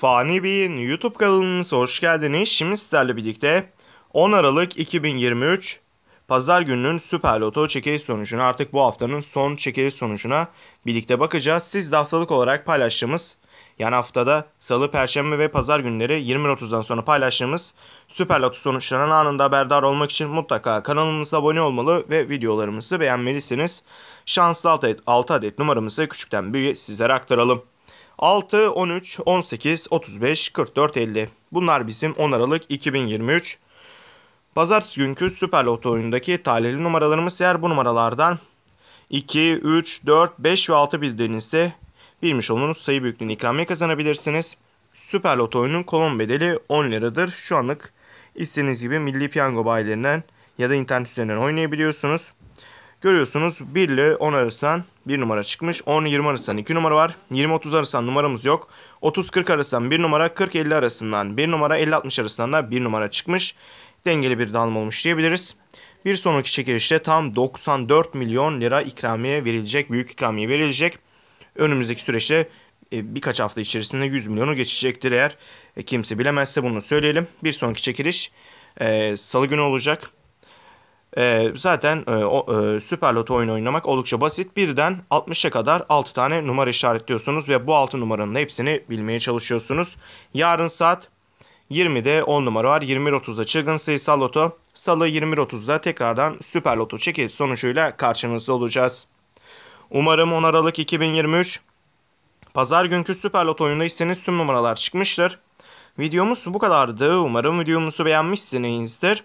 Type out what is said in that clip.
Fani Bey'in YouTube kanalımıza hoş geldiniz. Şimdi sizlerle birlikte 10 Aralık 2023 Pazar gününün Süper Loto çekiliş sonucuna artık bu haftanın son çekiliş sonucuna birlikte bakacağız. Siz de haftalık olarak paylaştığımız yani haftada salı, perşembe ve pazar günleri 20.30'dan sonra paylaştığımız Süper Loto sonuçlarından anında haberdar olmak için mutlaka kanalımıza abone olmalı ve videolarımızı beğenmelisiniz. Şanslı 6 adet, 6 adet numaramızı küçükten büyüğe sizlere aktaralım. 6, 13, 18, 35, 44, 50. Bunlar bizim 10 Aralık 2023 Pazartesi günkü Süper Loto oyundaki talihli numaralarımız eğer bu numaralardan 2, 3, 4, 5 ve 6 bildiğinizde bilmiş olduğunuz sayı büyüklüğünü ikramiye kazanabilirsiniz. Süper Loto oyunun kolon bedeli 10 liradır. Şu anlık istediğiniz gibi milli piyango bayilerinden ya da internet üzerinden oynayabiliyorsunuz. Görüyorsunuz 1 ile 10 arasından 1 numara çıkmış. 10-20 arasından 2 numara var. 20-30 arasından numaramız yok. 30-40 arasından 1 numara. 40-50 arasından 1 numara. 50-60 arasından da 1 numara çıkmış. Dengeli bir dalma olmuş diyebiliriz. Bir sonraki çekilişte tam 94 milyon lira ikramiye verilecek. Büyük ikramiye verilecek. Önümüzdeki süreçte e, birkaç hafta içerisinde 100 milyonu geçecektir eğer e, kimse bilemezse bunu söyleyelim. Bir sonraki çekiliş e, salı günü olacak. E, zaten e, o, e, Süper Loto oyunu oynamak oldukça basit. Birden 60'a kadar 6 tane numara işaretliyorsunuz ve bu 6 numaranın hepsini bilmeye çalışıyorsunuz. Yarın saat 20'de 10 numara var. 21.30'da çılgın sayısal loto. Salı 21.30'da tekrardan Süper Loto çekil sonucuyla karşınızda olacağız. Umarım 10 Aralık 2023 Pazar günkü Süper Loto oyundaysanız tüm numaralar çıkmıştır. Videomuz bu kadardı. Umarım videomuzu beğenmişsinizdir.